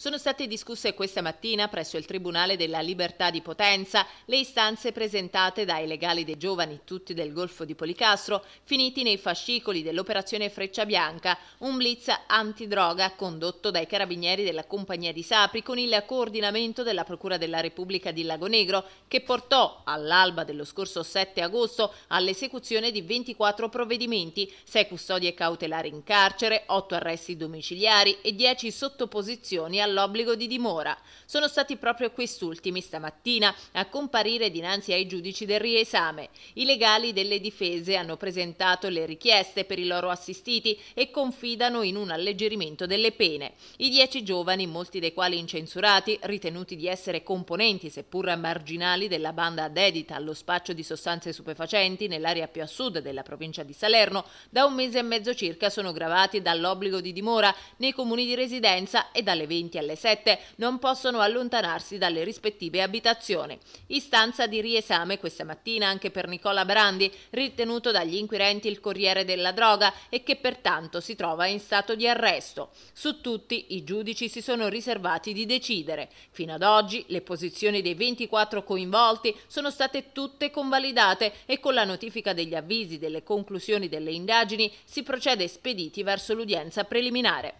Sono state discusse questa mattina presso il Tribunale della Libertà di Potenza le istanze presentate dai legali dei giovani, tutti del Golfo di Policastro, finiti nei fascicoli dell'operazione Freccia Bianca, un blitz antidroga condotto dai carabinieri della Compagnia di Sapri con il coordinamento della Procura della Repubblica di Lago Negro, che portò all'alba dello scorso 7 agosto all'esecuzione di 24 provvedimenti, 6 custodie cautelari in carcere, 8 arresti domiciliari e 10 sottoposizioni alla all'obbligo di dimora. Sono stati proprio quest'ultimi stamattina a comparire dinanzi ai giudici del riesame. I legali delle difese hanno presentato le richieste per i loro assistiti e confidano in un alleggerimento delle pene. I dieci giovani, molti dei quali incensurati, ritenuti di essere componenti, seppur marginali, della banda dedita allo spaccio di sostanze stupefacenti nell'area più a sud della provincia di Salerno, da un mese e mezzo circa sono gravati dall'obbligo di dimora nei comuni di residenza e dalle 20 alle 7 non possono allontanarsi dalle rispettive abitazioni. Istanza di riesame questa mattina anche per Nicola Brandi, ritenuto dagli inquirenti il corriere della droga e che pertanto si trova in stato di arresto. Su tutti i giudici si sono riservati di decidere. Fino ad oggi le posizioni dei 24 coinvolti sono state tutte convalidate e con la notifica degli avvisi delle conclusioni delle indagini si procede spediti verso l'udienza preliminare.